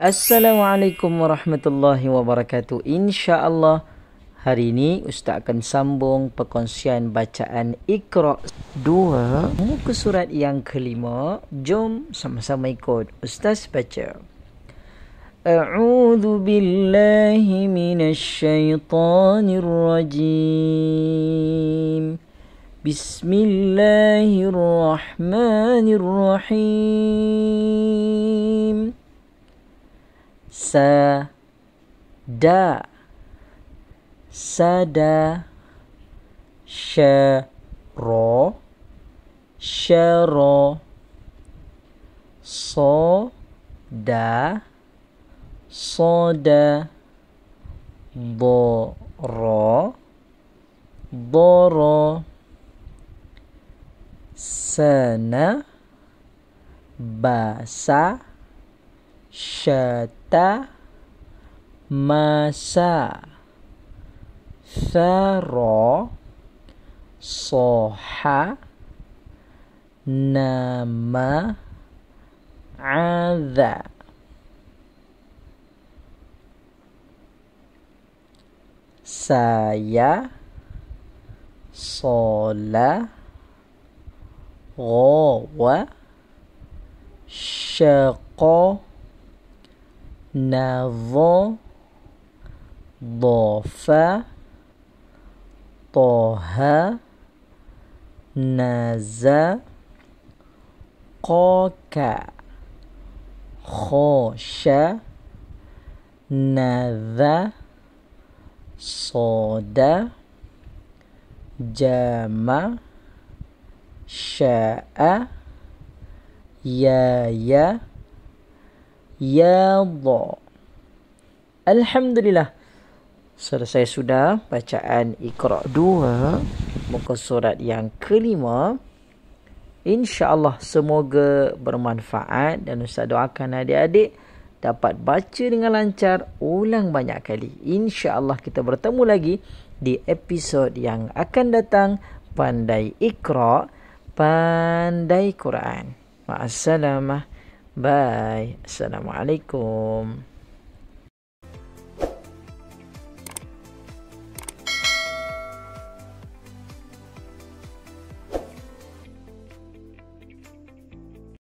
Assalamualaikum warahmatullahi wabarakatuh. Insya-Allah hari ini ustaz akan sambung perkongsian bacaan Iqra 2 muka surat yang kelima. Jom sama-sama ikut ustaz baca. A'udhu billahi minasy syaithanir rajim. Bismillahirrahmanirrahim. sa da sada syara syara so da so da boro boro sana basa شتى مسا ثرى صاح نام عذا saya sola gowa syaqo نظ ضاف طه نز قاك خاش نذ صاد جام شاء يا يا ya Allah, alhamdulillah selesai sudah bacaan iqra 2 muka surat yang kelima insyaallah semoga bermanfaat dan ustaz doakan adik-adik dapat baca dengan lancar ulang banyak kali insyaallah kita bertemu lagi di episod yang akan datang pandai iqra pandai quran assalamualaikum Bye. Assalamualaikum.